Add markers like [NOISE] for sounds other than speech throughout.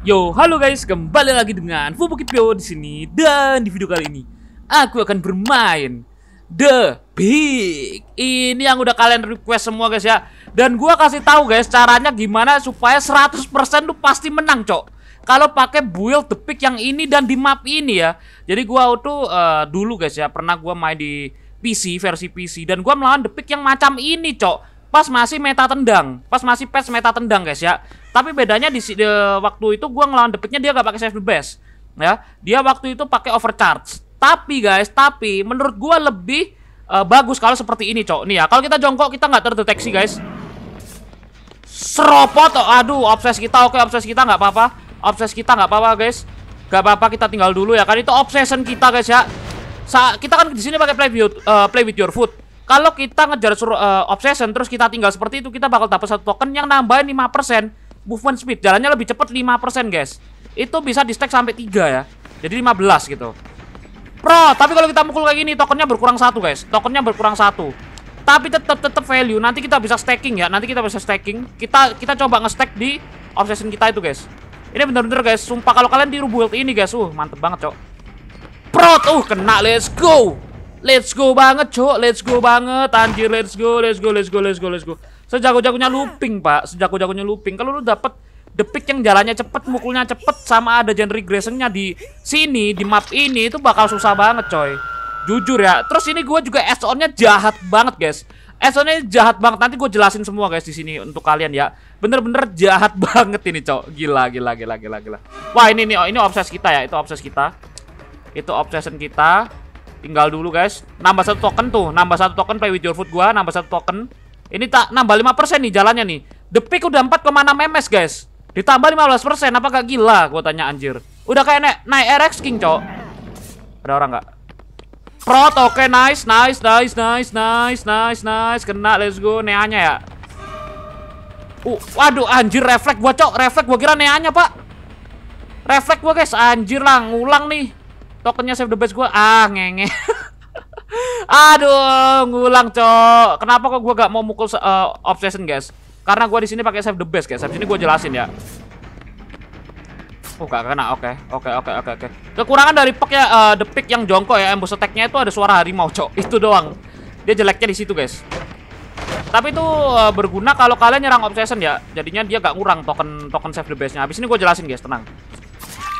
Yo, halo guys, kembali lagi dengan Fubukit Pio di sini dan di video kali ini aku akan bermain The Big. Ini yang udah kalian request semua guys ya. Dan gua kasih tahu guys caranya gimana supaya 100% lu pasti menang, Cok. Kalau pakai build The Big yang ini dan di map ini ya. Jadi gua auto uh, eh, dulu guys ya, pernah gua main di PC versi PC dan gua melawan The Big yang macam ini, Cok pas masih meta tendang, pas masih pes meta tendang guys ya. Tapi bedanya di, di waktu itu gue ngelawan depiknya dia gak pakai save the best ya. Dia waktu itu pakai overcharge. Tapi guys, tapi menurut gue lebih uh, bagus kalau seperti ini, cok. Nih ya, kalau kita jongkok kita nggak terdeteksi, guys. Seropot, oh, aduh, obses kita, oke, obses kita nggak apa-apa, obses kita nggak apa-apa, guys. Gak apa-apa, kita tinggal dulu ya, kan itu obsession kita, guys ya. Sa kita kan di sini pakai play, with, eh, uh, play with your foot. Kalau kita ngejar sur, eh, obsession terus kita tinggal seperti itu, kita bakal dapat satu token yang nambahin 5% movement speed. Jalannya lebih cepat 5%, guys. Itu bisa di stack sampai 3 ya. Jadi 15 gitu. bro tapi kalau kita mukul kayak gini tokennya berkurang satu, guys. Tokennya berkurang satu. Tapi tetap tetap value. Nanti kita bisa stacking ya. Nanti kita bisa stacking. Kita kita coba nge-stack di obsession kita itu, guys. Ini bener-bener guys, sumpah kalau kalian di build ini guys, uh mantep banget cok. Prot, uh kena, let's go. Let's go banget, cok. Let's go banget. Anjir, let's go, let's go, let's go, let's go, let's go. Sejago-jagonya looping, Pak. Sejago-jagonya looping. Kalau lu dapat pick yang jalannya cepet, mukulnya cepet, sama ada genre regressionnya di sini, di map ini, itu bakal susah banget, coy. Jujur ya. Terus ini gue juga S-on-nya jahat banget, guys. Esonnya jahat banget. Nanti gue jelasin semua guys di sini untuk kalian ya. Bener-bener jahat [LAUGHS] banget ini cok. Gila, gila, gila, gila, gila. Wah ini nih, ini obses kita ya. Itu obses kita. Itu obsession kita. Tinggal dulu guys. Nambah satu token tuh, nambah satu token play with your food gua, nambah satu token. Ini tak nambah 5% nih jalannya nih. The peak udah 4,6 MS guys. Ditambah 15%, apa gak gila gua tanya anjir. Udah kayak naik, naik RX King, Cok. Ada orang gak Prot, oke okay, nice, nice, nice, nice, nice, nice, nice. Kena, let's go. Neanya ya. Uh, waduh anjir reflek gua, Cok. reflek gua kira neanya, Pak. reflek gua, guys. Anjir lah, ngulang nih. Tokennya save the best gue. Ah, ngenge. [LAUGHS] Aduh, ngulang, cok. Kenapa kok gue gak mau mukul uh, obsession, guys? Karena gue di sini pakai save the best, guys. save ini gue jelasin ya. Oh, gak kena. Oke, okay. oke, okay, oke, okay, oke, oke. Kekurangan dari pick ya, uh, the pick yang jongkok ya, embo seteknya itu ada suara harimau, cok. [LAUGHS] Itu doang. Dia jeleknya di situ, guys. Tapi itu uh, berguna kalau kalian nyerang obsession ya. Jadinya dia gak ngurang token token save the base-nya. Habis ini gue jelasin, guys. Tenang.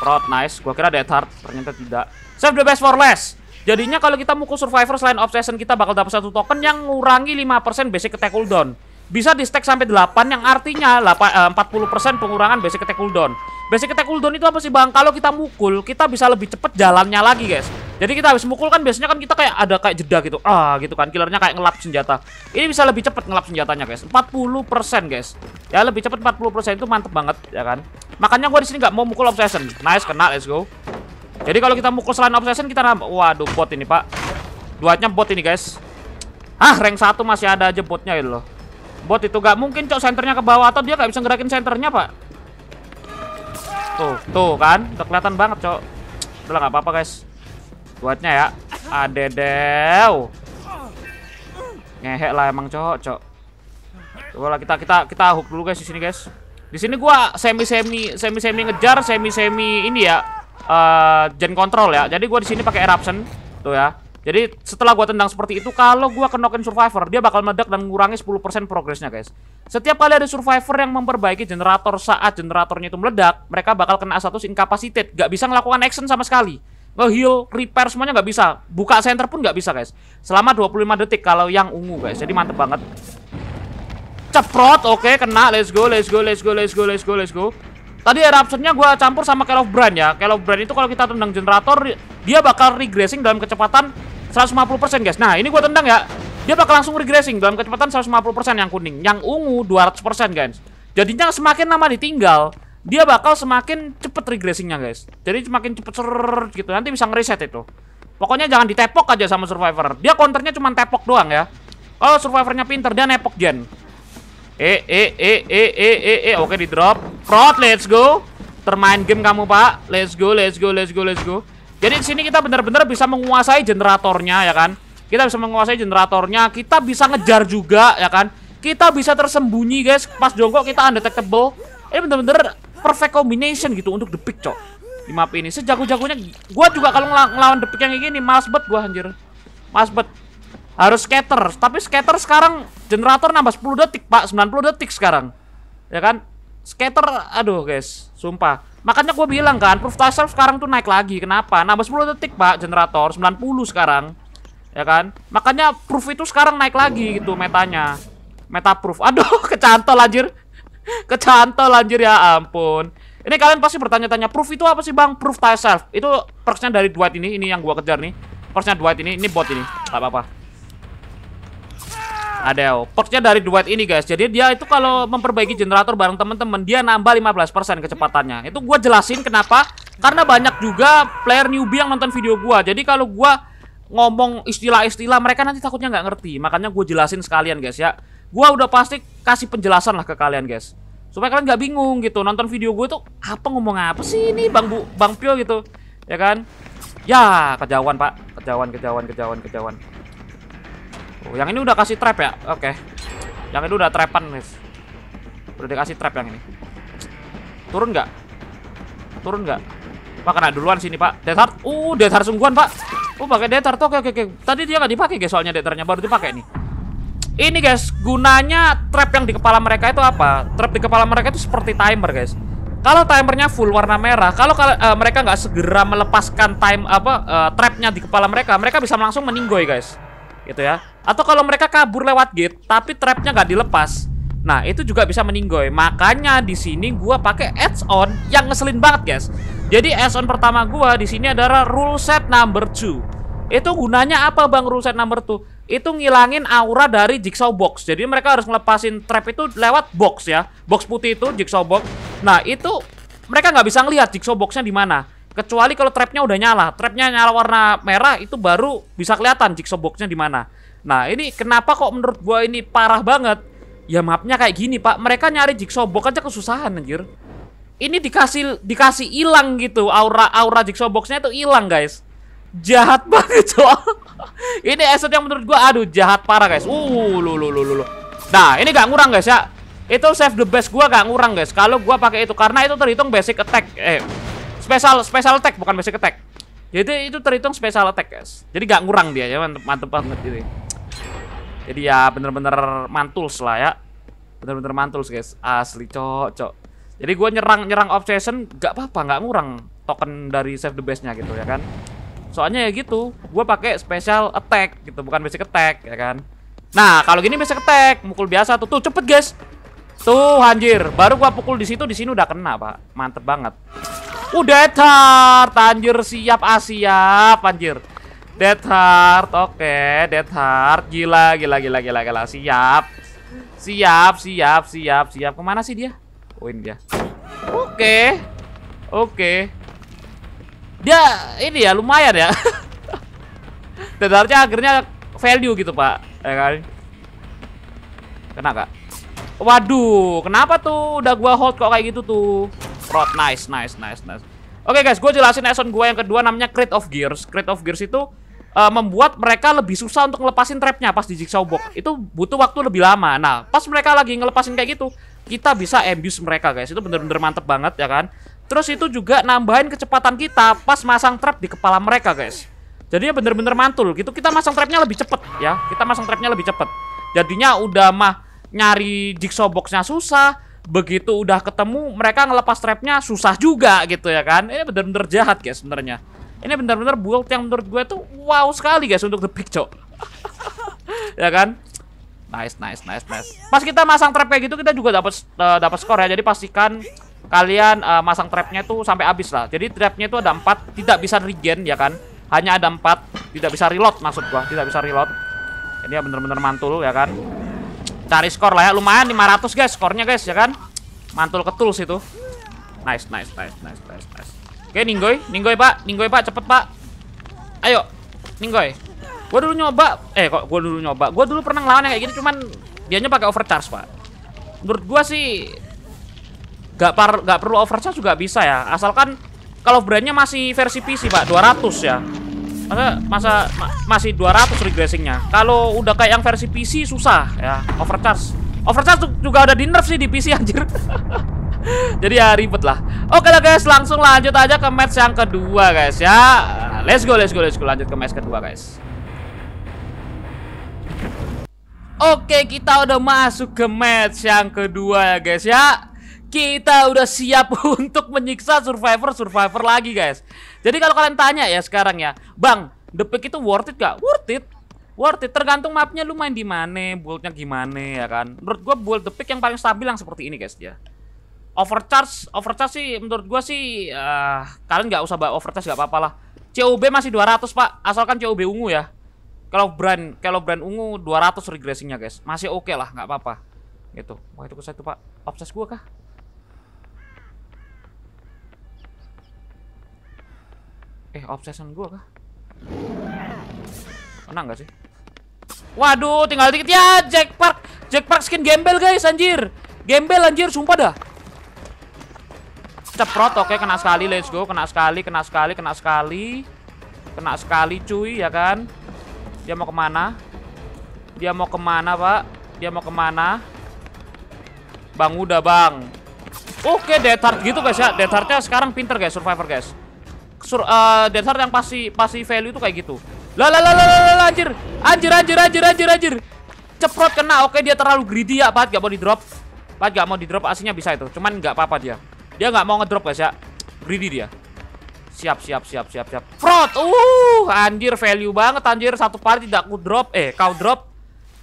Prot, nice. Gua kira dead hard, ternyata tidak. Save the best for last. Jadinya kalau kita mukul survivor selain obsession kita bakal dapat satu token yang ngurangi 5% basic attack cooldown bisa di stack sampai 8 yang artinya 8, 40% eh, pengurangan basic attack cooldown. Basic attack cooldown itu apa sih Bang? Kalau kita mukul, kita bisa lebih cepat jalannya lagi, guys. Jadi kita habis mukul kan biasanya kan kita kayak ada kayak jeda gitu. Ah, gitu kan. Killernya kayak ngelap senjata. Ini bisa lebih cepat ngelap senjatanya, guys. 40%, guys. Ya, lebih cepat 40% itu mantep banget, ya kan? Makanya gua di sini nggak mau mukul obsession. Nice, kena. Let's go. Jadi kalau kita mukul selain obsession kita nambah. Waduh, bot ini, Pak. Duatnya bot ini, guys. Ah, rank 1 masih ada aja botnya itu loh. Bot itu gak mungkin cok senternya ke bawah atau dia gak bisa gerakin senternya pak. Tuh, tuh kan, udah kelihatan banget cok. Udah nggak apa-apa guys. Buatnya ya, adedew. Ngehek lah emang cok, cok. Coba lah kita kita kita hook dulu guys di sini guys. Di sini gua semi semi semi semi ngejar, semi semi ini ya. Uh, gen control ya. Jadi gua di sini pakai eruption. Tuh ya. Jadi setelah gua tendang seperti itu kalau gua kenokin survivor, dia bakal meledak dan mengurangi 10% progresnya, guys. Setiap kali ada survivor yang memperbaiki generator saat generatornya itu meledak, mereka bakal kena status incapacitated, gak bisa melakukan action sama sekali. Nge-heal, repair semuanya nggak bisa. Buka center pun nggak bisa, guys. Selama 25 detik kalau yang ungu, guys. Jadi mantep banget. Ceprot, oke, okay, kena. Let's go, let's go, let's go, let's go, let's go, let's go. Tadi eruptionnya gue campur sama Call of Brand ya. Call of Brand itu kalau kita tendang generator, dia bakal regressing dalam kecepatan 150% guys. Nah, ini gue tendang ya. Dia bakal langsung regressing dalam kecepatan 150% yang kuning. Yang ungu 200% guys. Jadinya semakin lama ditinggal, dia bakal semakin cepet regressingnya guys. Jadi semakin cepet serrrr gitu. Nanti bisa ngereset itu. Pokoknya jangan ditepok aja sama survivor. Dia counternya cuma tepok doang ya. Oh, survivornya pinter. Dia nepok gen. Eh, eh, eh, eh, eh, eh, eh. Oke, di drop. Prot, let's go. Termain game kamu, Pak. Let's go, let's go, let's go, let's go. Jadi di sini kita benar-benar bisa menguasai generatornya ya kan. Kita bisa menguasai generatornya, kita bisa ngejar juga ya kan. Kita bisa tersembunyi guys, pas jongkok kita undetectable. Ini benar-benar perfect combination gitu untuk the pick, cok. Di map ini sejago-jagonya gua juga kalau ngel ngelawan the pick yang kayak gini males banget gua anjir. Males banget. Harus scatter, tapi scatter sekarang generator nambah 10 detik, Pak. 90 detik sekarang. Ya kan? Scatter aduh guys Sumpah. Makanya gue bilang kan, proof tasar sekarang tuh naik lagi. Kenapa? Nambah 10 detik, Pak, generator. 90 sekarang. Ya kan? Makanya proof itu sekarang naik lagi gitu metanya. Meta proof. [LAUGHS] Aduh, kecantol anjir. kecantol anjir ya ampun. Ini kalian pasti bertanya-tanya, proof itu apa sih, Bang? Proof thyself. Itu perksnya dari Dwight ini, ini yang gua kejar nih. Perksnya Dwight ini, ini bot ini. Gak apa-apa. Adel. Perksnya dari duet ini guys. Jadi dia itu kalau memperbaiki generator bareng teman-teman dia nambah 15% kecepatannya. Itu gue jelasin kenapa. Karena banyak juga player newbie yang nonton video gue. Jadi kalau gue ngomong istilah-istilah mereka nanti takutnya nggak ngerti. Makanya gue jelasin sekalian guys ya. Gue udah pasti kasih penjelasan lah ke kalian guys. Supaya kalian nggak bingung gitu. Nonton video gue tuh apa ngomong apa sih ini Bang Bu, Bang Pio gitu. Ya kan? Ya, kejauhan, Pak. Kejauhan, kejauhan, kejauhan, kejauhan. Oh, yang ini udah kasih trap ya? Oke. Okay. Yang ini udah trapan, guys. Udah dikasih trap yang ini. Turun nggak? Turun nggak? Pak kena duluan sini, Pak. detar, Uh, detar sungguhan Pak. Oh, pakai tuh. Oke, okay, oke, oke. Tadi dia nggak dipakai, guys. Soalnya detarnya baru dipakai nih. Ini, guys, gunanya trap yang di kepala mereka itu apa? Trap di kepala mereka itu seperti timer, guys. Kalau timernya full warna merah, kalau uh, mereka nggak segera melepaskan time apa uh, trapnya di kepala mereka, mereka bisa langsung meninggoy, guys gitu ya. Atau kalau mereka kabur lewat gate tapi trapnya nggak dilepas, nah itu juga bisa meninggoy. Makanya di sini gua pakai edge on yang ngeselin banget guys. Jadi edge on pertama gua di sini adalah rule set number 2. Itu gunanya apa bang rule set number 2? Itu ngilangin aura dari jigsaw box. Jadi mereka harus ngelepasin trap itu lewat box ya, box putih itu jigsaw box. Nah itu mereka nggak bisa ngelihat jigsaw boxnya di mana. Kecuali kalau trapnya udah nyala, trapnya nyala warna merah itu baru bisa kelihatan jigsaw boxnya di mana. Nah ini kenapa kok menurut gua ini parah banget? Ya mapnya kayak gini pak, mereka nyari jigsaw box aja kesusahan anjir. Ini dikasih dikasih hilang gitu, aura aura jigsaw boxnya itu hilang guys. Jahat [LAUGHS] banget cowok. ini eset yang menurut gua aduh jahat parah guys. Uh lu lu lu lu. Nah ini gak ngurang guys ya. Itu save the best gua gak ngurang guys. Kalau gua pakai itu karena itu terhitung basic attack. Eh Special special attack bukan basic attack. Jadi itu terhitung special attack, guys. Jadi gak ngurang dia ya, mantep, mantep banget ini. Gitu ya. Jadi ya bener-bener mantul lah ya. Bener-bener mantul guys. Asli cocok. Jadi gue nyerang-nyerang obsession gak apa-apa, gak ngurang token dari save the base-nya gitu ya kan. Soalnya ya gitu, gue pakai special attack gitu, bukan basic attack ya kan. Nah, kalau gini basic attack, mukul biasa tuh. Tuh cepet guys. Tuh anjir, baru gua pukul di situ di sini udah kena, Pak. Mantep banget. Udah dead tanjir Anjir siap ah siap Anjir Dead hard, Oke okay. dead hard, Gila gila gila gila gila Siap Siap siap siap siap Kemana sih dia? Win dia Oke okay. Oke okay. Dia ini ya lumayan ya [LAUGHS] Dead hardnya akhirnya value gitu pak Ya kan Kena gak? Waduh, kenapa tuh? Udah gua hold kok kayak gitu tuh. Prot, nice, nice, nice, nice Oke okay, guys, gue jelasin lesson gue yang kedua namanya Crit of Gears Crit of Gears itu uh, membuat mereka lebih susah untuk ngelepasin trapnya pas di jigsaw box Itu butuh waktu lebih lama Nah, pas mereka lagi ngelepasin kayak gitu Kita bisa ambus mereka guys, itu bener-bener mantep banget ya kan Terus itu juga nambahin kecepatan kita pas masang trap di kepala mereka guys Jadinya bener-bener mantul gitu, kita masang trapnya lebih cepet ya Kita masang trapnya lebih cepet Jadinya udah mah nyari jigsaw boxnya susah begitu udah ketemu mereka ngelepas trapnya susah juga gitu ya kan ini bener-bener jahat guys sebenarnya ini bener-bener build yang menurut gue tuh wow sekali guys untuk the picture [LAUGHS] ya kan nice nice nice nice pas kita masang trap kayak gitu kita juga dapat uh, eh, dapat skor ya jadi pastikan kalian uh, masang trapnya tuh sampai habis lah jadi trapnya itu ada empat tidak bisa regen ya kan hanya ada empat tidak bisa reload maksud gua tidak bisa reload ini ya bener-bener mantul ya kan Cari skor lah ya. Lumayan 500 guys skornya guys ya kan. Mantul ketul situ. Nice nice nice nice nice nice. Oke Ninggoy, Ninggoy Pak, Ninggoy Pak cepet Pak. Ayo. Ninggoy. gue dulu nyoba, eh kok gue dulu nyoba. gue dulu pernah ngelawan yang kayak gitu cuman dianya pakai overcharge, Pak. Menurut gue sih gak, par, gak perlu overcharge juga bisa ya. Asalkan kalau brandnya masih versi PC, Pak, 200 ya masa masa ma masih 200 regressingnya kalau udah kayak yang versi PC susah ya overcharge overcharge juga ada di nerf sih di PC [LAUGHS] anjir jadi ya ribet lah oke lah guys langsung lanjut aja ke match yang kedua guys ya let's go let's go let's go lanjut ke match kedua guys Oke, kita udah masuk ke match yang kedua ya guys ya kita udah siap [LAUGHS] untuk menyiksa survivor-survivor lagi guys Jadi kalau kalian tanya ya sekarang ya Bang, The Pick itu worth it gak? Worth it Worth it, tergantung mapnya lu main di mana, buildnya gimana ya kan Menurut gua build The Pick yang paling stabil yang seperti ini guys ya Overcharge, overcharge sih menurut gua sih uh, Kalian nggak usah bawa overcharge gak apa-apa lah COB masih 200 pak, asalkan COB ungu ya Kalau brand, kalau brand ungu 200 regressingnya guys Masih oke okay lah, nggak apa-apa Gitu, wah itu keset tuh pak Obses gua kah? Eh, obsession gua kah? Menang gak sih? Waduh, tinggal dikit ya, Jack Park. Jack Park skin gembel, guys, anjir. Gembel anjir, sumpah dah. Ceprot, oke, kena sekali, let's go. Kena sekali, kena sekali, kena sekali. Kena sekali, cuy, ya kan? Dia mau kemana? Dia mau kemana, Pak? Dia mau kemana? Bang, udah, Bang. Oke, okay, gitu, guys, ya. Death sekarang pinter, guys, survivor, guys sur, uh, eh, dancer yang pasti pasti value itu kayak gitu. Lah lah lah lah lah anjir. Anjir anjir anjir anjir anjir. Ceprot kena. Oke, dia terlalu greedy ya, Pat. Gak mau di-drop. Pat gak mau di-drop, aslinya bisa itu. Cuman gak apa-apa dia. Dia gak mau ngedrop guys ya. Greedy dia. Siap siap siap siap siap. Frot, Uh, anjir value banget anjir. Satu part tidak ku drop. Eh, kau drop.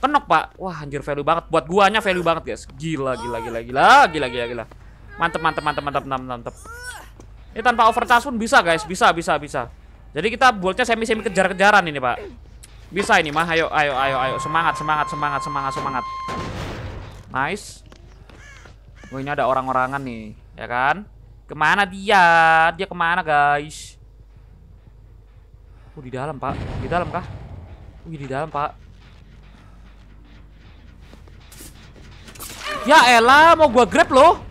Kenok, Pak. Wah, anjir value banget. Buat guanya value banget, guys. Gila gila gila gila. Gila gila gila. Mantep mantep mantep mantep mantep mantep. Ini tanpa overcharge pun bisa guys, bisa bisa bisa. Jadi kita buatnya semi-semi kejar-kejaran ini, Pak. Bisa ini mah. Ayo ayo ayo ayo semangat semangat semangat semangat semangat. Nice. Wah, oh, ini ada orang-orangan nih, ya kan? Kemana dia? Dia kemana, guys? Oh, di dalam, Pak. Di dalam kah? Oh, di dalam, Pak. Ya elah, mau gua grab loh.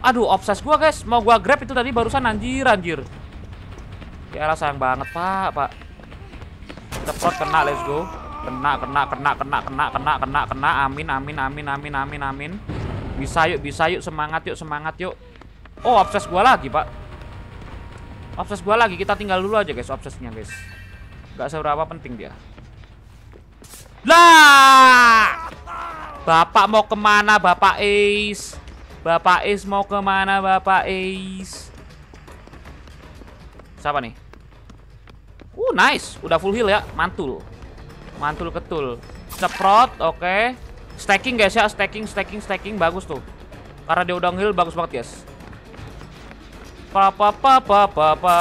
Aduh, obses gua, guys. Mau gua grab itu tadi barusan anjir, anjir. Ya rasa sayang banget, Pak, Pak. Cepot kena, let's go. Kena, kena, kena, kena, kena, kena, kena, kena. Amin, amin, amin, amin, amin, amin. Bisa yuk, bisa yuk, semangat yuk, semangat yuk. Oh, obses gua lagi, Pak. Obses gua lagi, kita tinggal dulu aja, guys, obsesnya, guys. Gak seberapa penting dia. Lah! Bapak mau kemana, Bapak Ace? Bapak Is mau kemana Bapak Is? Siapa nih? Uh, nice. Udah full heal ya. Mantul. Mantul ketul. Ceprot, oke. Okay. Stacking guys ya. Stacking, stacking, stacking. Bagus tuh. Karena dia udah heal, bagus banget guys. Pa pa pa pa pa pa.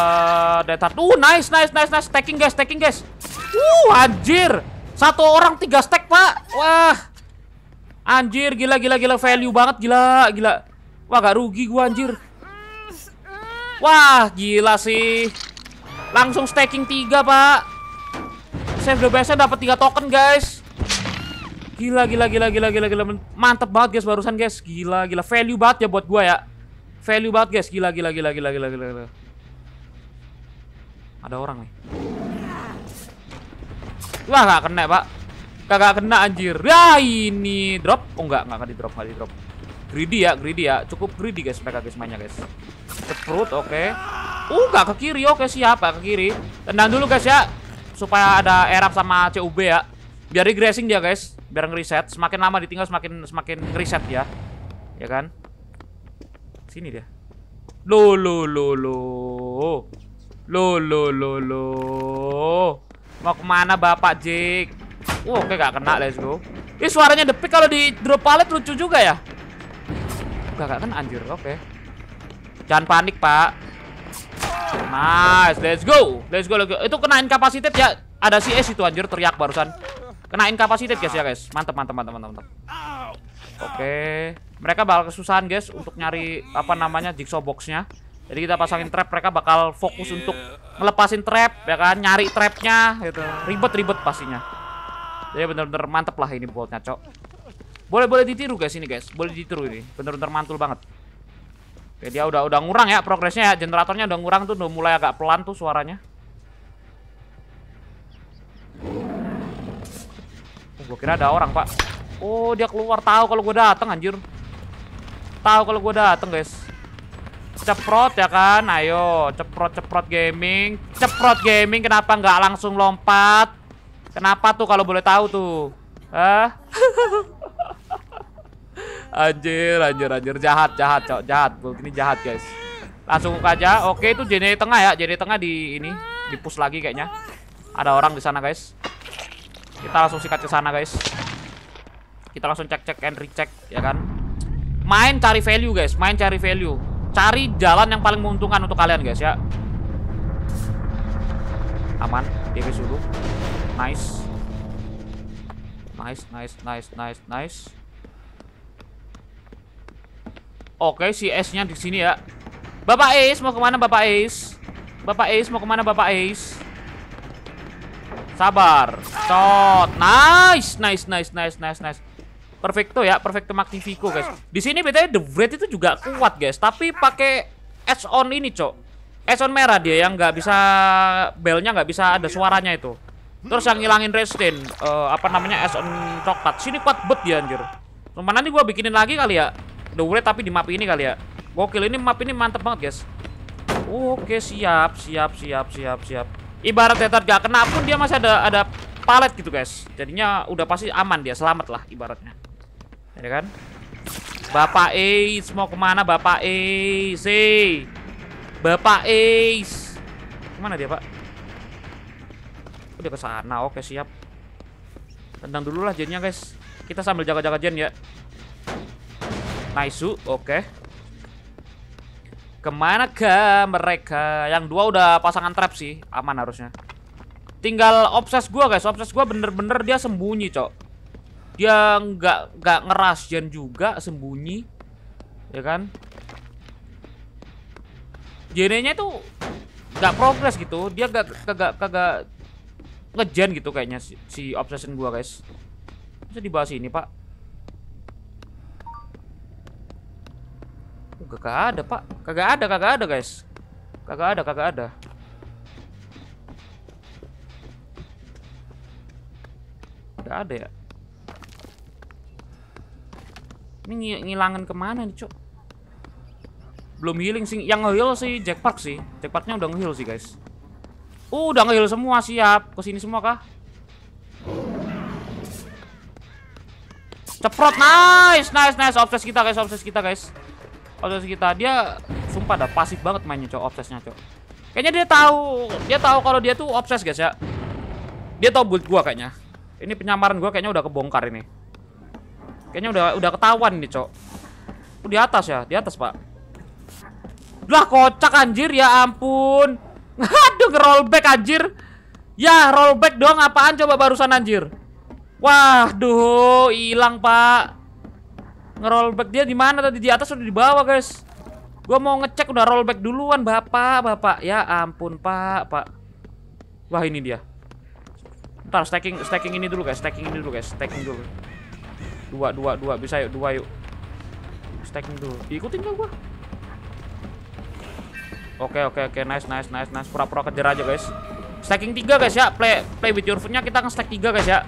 Detat. Uh, nice, nice, nice, nice. Stacking guys, stacking guys. Uh, anjir. Satu orang tiga stack, Pak. Wah. Anjir, gila, gila, gila. Value banget, gila, gila. Wah, gak rugi gua anjir. Wah, gila sih. Langsung staking 3, Pak. Save the base-nya dapat 3 token, guys. Gila, gila, gila, gila, gila, gila. Mantep banget, guys, barusan, guys. Gila, gila. Value banget ya buat gua ya. Value banget, guys. Gila, gila, gila, gila, gila, gila. gila. Ada orang nih. Wah, gak kena, Pak. Kagak kena anjir. Ya ini drop. Oh enggak, enggak akan di drop, enggak di drop. Greedy ya, greedy ya. Cukup greedy guys mereka guys mainnya guys. Ceprut, oke. Okay. Uh, enggak ke kiri. Oke, okay, siapa ke kiri? Tendang dulu guys ya. Supaya ada Erap sama CUB ya. Biar regressing dia guys, biar ngereset. Semakin lama ditinggal semakin semakin ngereset ya. Ya kan? Sini dia. Lo lo lo lo. Lo lo lo lo. Mau kemana Bapak Jake? Wow, oke okay, gak kena, let's go. Ini suaranya depik kalau di drop palet lucu juga ya. Gak gak kan anjir, oke. Okay. Jangan panik, Pak. Nice, let's go. Let's go, let's go. Itu kenain kapasitet ya. Ada si S itu anjir teriak barusan. Kenain kapasitet guys ya, guys. Mantap, mantap, mantap, mantap, mantap. Oke. Okay. Mereka bakal kesusahan guys untuk nyari apa namanya jigsaw boxnya. Jadi kita pasangin trap, mereka bakal fokus untuk melepasin trap, ya kan? Nyari trapnya, gitu. Ribet-ribet pastinya. Jadi ya, bener-bener mantep lah ini buatnya, cok. Boleh-boleh ditiru guys ini, guys. Boleh ditiru ini. Bener-bener mantul banget. Oke, dia udah udah ngurang ya progresnya ya. Generatornya udah ngurang tuh, udah mulai agak pelan tuh suaranya. Oh, gue kira ada orang, Pak. Oh, dia keluar tahu kalau gue dateng anjir. Tahu kalau gue dateng guys. Ceprot ya kan? Ayo, ceprot ceprot gaming. Ceprot gaming kenapa nggak langsung lompat? Kenapa tuh kalau boleh tahu tuh? Hah? anjir, anjir, anjir. Jahat, jahat, cok. Jahat. Ini jahat, guys. Langsung aja. Oke, itu jene tengah ya. Jene tengah di ini. Di push lagi kayaknya. Ada orang di sana, guys. Kita langsung sikat ke sana, guys. Kita langsung cek-cek and recheck, ya kan? Main cari value, guys. Main cari value. Cari jalan yang paling menguntungkan untuk kalian, guys, ya. Aman. dia dulu. Nice. Nice, nice, nice, nice, nice. Oke, si S-nya di sini ya. Bapak Ace mau kemana Bapak Ace? Bapak Ace mau kemana Bapak Ace? Sabar. Shot, Nice, nice, nice, nice, nice, nice. Perfecto ya, perfecto magnifico guys. Di sini betanya the red itu juga kuat guys, tapi pakai S on ini, Cok. S on merah dia yang nggak bisa belnya nggak bisa ada suaranya itu. Terus yang ngilangin restin, uh, eh, apa namanya S on coklat. Sini kuat bet dia anjir. Cuma nanti gua bikinin lagi kali ya. Udah tapi di map ini kali ya. Gokil ini map ini mantep banget, guys. Oke, siap, siap, siap, siap, siap. Ibarat tetap gak kena pun dia masih ada ada palet gitu, guys. Jadinya udah pasti aman dia, selamat lah ibaratnya. Ya kan? Bapak Ace mau kemana Bapak Ace? Bapak Ace. Kemana dia, Pak? dia ke sana. Oke, siap. Tendang dulu lah jennya, guys. Kita sambil jaga-jaga jen ya. Nice, oke. Kemana ke mereka? Yang dua udah pasangan trap sih. Aman harusnya. Tinggal obses gua, guys. Obses gua bener-bener dia sembunyi, Cok. Dia nggak nggak ngeras jen juga sembunyi. Ya kan? Jennya itu nggak progres gitu. Dia nggak kagak kagak ngejen gitu kayaknya si, si obsession gua guys bisa dibahas ini pak oh, kagak ada pak kagak ada kagak ada guys kagak ada kagak ada gak ada ya ini ng ngilangan kemana nih cok belum healing sih yang heal sih Jack Park sih Jack Parknya udah heal sih guys Uh, udah ngeheal semua, siap. ke sini semua kah? Ceprot, nice, nice, nice. Obses kita, guys, obses kita, guys. Obses kita. Dia sumpah dah pasif banget mainnya, cok, obsesnya, cok. Kayaknya dia tahu, dia tahu kalau dia tuh obses, guys, ya. Dia tahu build gua kayaknya. Ini penyamaran gua kayaknya udah kebongkar ini. Kayaknya udah udah ketahuan nih, cok. Oh, di atas ya, di atas, Pak. Lah kocak anjir ya ampun. Aduh, rollback anjir. Ya, rollback doang apaan coba barusan anjir. Wah duh, hilang, Pak. Ngerollback dia di mana tadi? Di atas atau di bawah, guys. Gua mau ngecek udah rollback duluan, Bapak, Bapak. Ya ampun, Pak, Pak. Wah, ini dia. Ntar stacking stacking ini dulu, guys. Stacking ini dulu, guys. Stacking dulu. Dua, dua, dua. Bisa yuk, dua yuk. Stacking dulu. Ikutin gak gua? Oke, oke, oke. Nice, nice, nice, nice. Pura-pura kejar aja, guys. Stacking 3, guys ya. Play play with your food-nya kita nge-stack 3, guys ya.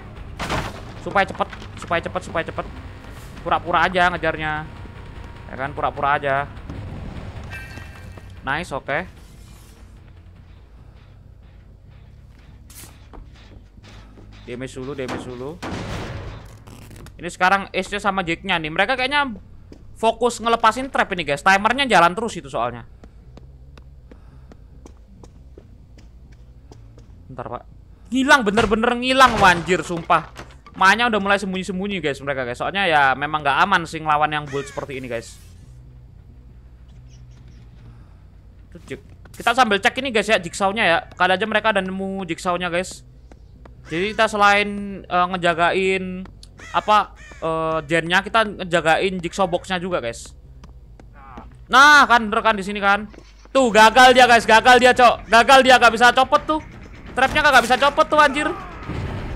Supaya cepet, supaya cepet, supaya cepet. Pura-pura aja ngejarnya. Ya kan, pura-pura aja. Nice, oke. Okay. Damage dulu, damage dulu. Ini sekarang Ace-nya sama Jack-nya nih. Mereka kayaknya fokus ngelepasin trap ini, guys. Timernya jalan terus itu soalnya. Bentar pak Ngilang bener-bener ngilang wanjir sumpah Makanya udah mulai sembunyi-sembunyi guys mereka guys Soalnya ya memang gak aman sih ngelawan yang bold seperti ini guys Kita sambil cek ini guys ya jigsawnya ya Kali aja mereka ada nemu jigsawnya guys Jadi kita selain uh, ngejagain Apa uh, kita ngejagain jigsaw boxnya juga guys Nah kan bener kan di sini kan Tuh gagal dia guys, gagal dia cok, gagal dia gak bisa copot tuh. Trapnya kagak bisa copot tuh anjir.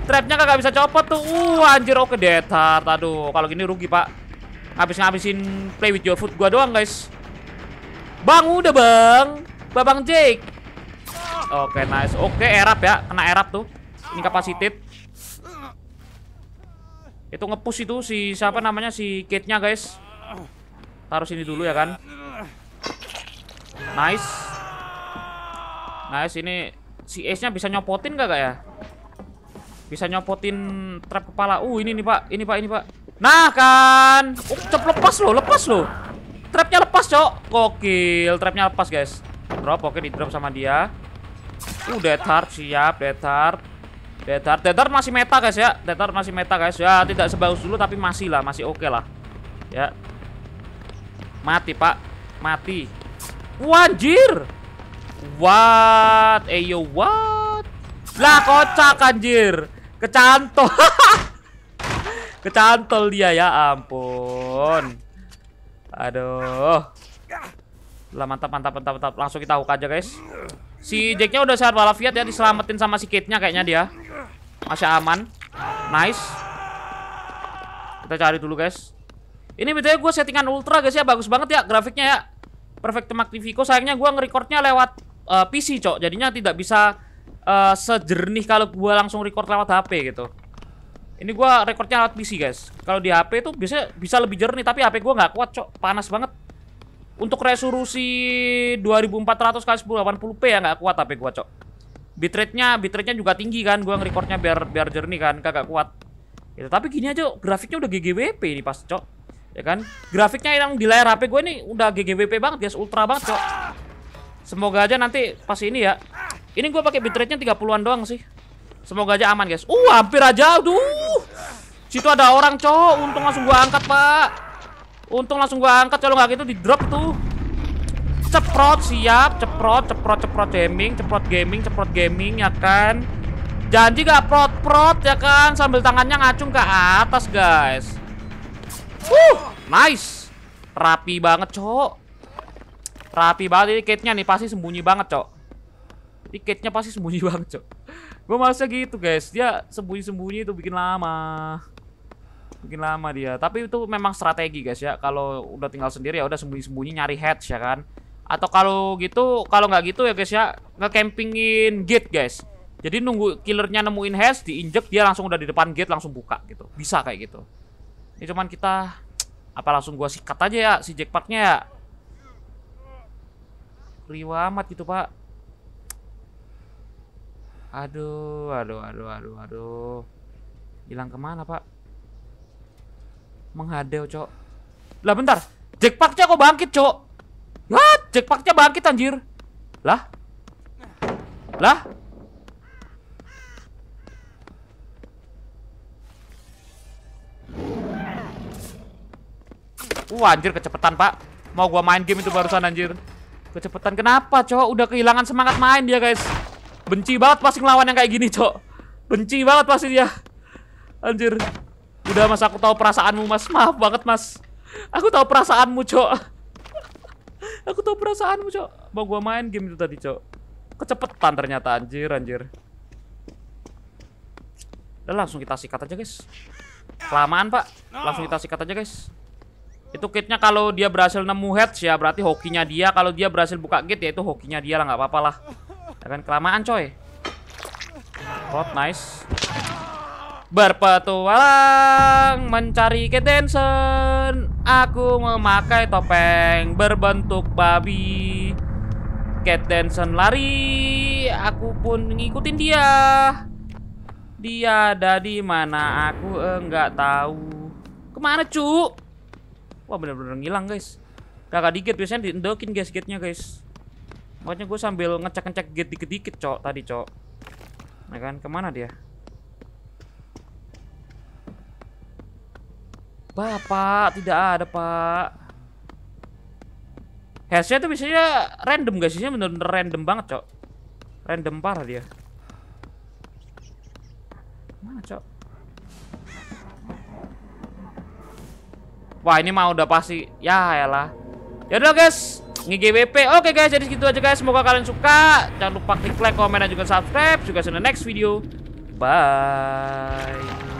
Trapnya kagak bisa copot tuh. Uh anjir oke okay, detar. Aduh kalau gini rugi pak. Habis ngabisin play with your foot gua doang guys. Bang udah bang. Babang Jake. Oke okay, nice. Oke okay, erap ya. Kena erap tuh. Ini kapasitif. Itu ngepush itu si siapa namanya si Kate-nya guys. Taruh sini dulu ya kan. Nice. Nice ini si Ace-nya bisa nyopotin gak, gak ya? Bisa nyopotin trap kepala. Uh, ini nih, Pak. Ini, Pak. Ini, Pak. Nah, kan. uh, oh, cep lepas loh, lepas loh. Trapnya lepas, Cok. kokil. trapnya lepas, guys. Drop, oke, di drop sama dia. Uh, dead siap, dead heart. Dead heart, dead heart masih meta, guys ya. Dead heart masih meta, guys. Ya, tidak sebagus dulu tapi masih lah, masih oke okay lah. Ya. Mati, Pak. Mati. Wajir. What? Eyo what? Lah kocak anjir. Kecantol. [LAUGHS] Kecantol dia ya ampun. Aduh. Lah mantap mantap mantap mantap. Langsung kita hook aja guys. Si Jacknya udah sehat walafiat ya diselamatin sama si Kate-nya kayaknya dia. Masih aman. Nice. Kita cari dulu guys. Ini betulnya gue settingan ultra guys ya bagus banget ya grafiknya ya. Perfect Magnifico sayangnya gue ngerecordnya lewat uh, eh, PC cok jadinya tidak bisa uh, sejernih kalau gue langsung record lewat HP gitu ini gue recordnya lewat PC guys kalau di HP itu biasanya bisa lebih jernih tapi HP gue nggak kuat cok panas banget untuk resolusi 2400 kali 1080p ya nggak kuat HP gue cok bitrate-nya bitrate-nya juga tinggi kan Gue ngerecordnya biar biar jernih kan kagak kuat gitu tapi gini aja grafiknya udah GGWP ini pas, cok ya kan grafiknya yang di layar HP gue ini udah GGWP banget guys ultra banget kok semoga aja nanti pas ini ya ini gue pakai bitrate-nya 30-an doang sih semoga aja aman guys uh hampir aja aduh situ ada orang cok untung langsung gue angkat pak untung langsung gue angkat kalau nggak gitu di drop tuh ceprot siap ceprot ceprot ceprot gaming ceprot gaming ceprot gaming ya kan janji gak prot prot ya kan sambil tangannya ngacung ke atas guys Wuh, nice. Rapi banget, Cok. Rapi banget ini kitnya nih, pasti sembunyi banget, Cok. Ini pasti sembunyi [LAUGHS] banget, Cok. Gue malesnya gitu, guys. Dia sembunyi-sembunyi itu bikin lama. Bikin lama dia. Tapi itu memang strategi, guys ya. Kalau udah tinggal sendiri ya udah sembunyi-sembunyi nyari head ya kan. Atau kalau gitu, kalau nggak gitu ya guys ya, nge-campingin gate, guys. Jadi nunggu killernya nemuin hash, diinjek dia langsung udah di depan gate langsung buka gitu. Bisa kayak gitu. Ini cuman kita apa langsung gua sikat aja ya si jackpotnya ya. Riwa amat gitu, Pak. Aduh, aduh, aduh, aduh, aduh. Hilang kemana, Pak? Menghadeo, Cok. Lah bentar. Jackpotnya kok bangkit, Cok? Lah, jackpotnya bangkit anjir. Lah? Lah? Wah uh, anjir kecepetan pak Mau gua main game itu barusan anjir Kecepetan kenapa Coba Udah kehilangan semangat main dia guys Benci banget pasti ngelawan yang kayak gini cok Benci banget pasti dia Anjir Udah mas aku tahu perasaanmu mas Maaf banget mas Aku tahu perasaanmu cok [LAUGHS] Aku tahu perasaanmu cok Mau gua main game itu tadi cok Kecepetan ternyata anjir anjir Udah langsung kita sikat aja guys Kelamaan pak Langsung kita sikat aja guys itu kitnya kalau dia berhasil nemu head ya berarti hokinya dia. Kalau dia berhasil buka gate ya itu hokinya dia lah nggak apa-apa lah. akan kelamaan coy. Rot nice. Berpetualang mencari ketensen Aku memakai topeng berbentuk babi denson lari Aku pun ngikutin dia Dia ada di mana aku enggak eh, tahu Kemana cu? Wah bener-bener ngilang guys Kakak dikit biasanya diendokin guys gate-nya guys Makanya gue sambil ngecek-ngecek gate dikit-dikit cok tadi cok Nah kan kemana dia Bapak tidak ada pak hasilnya tuh biasanya random guys Biasanya bener-bener random banget cok Random parah dia Mana cok Wah ini mah udah pasti Ya elah Yaudah guys GWP Oke guys jadi segitu aja guys Semoga kalian suka Jangan lupa klik like, komen, dan juga subscribe Juga see the next video Bye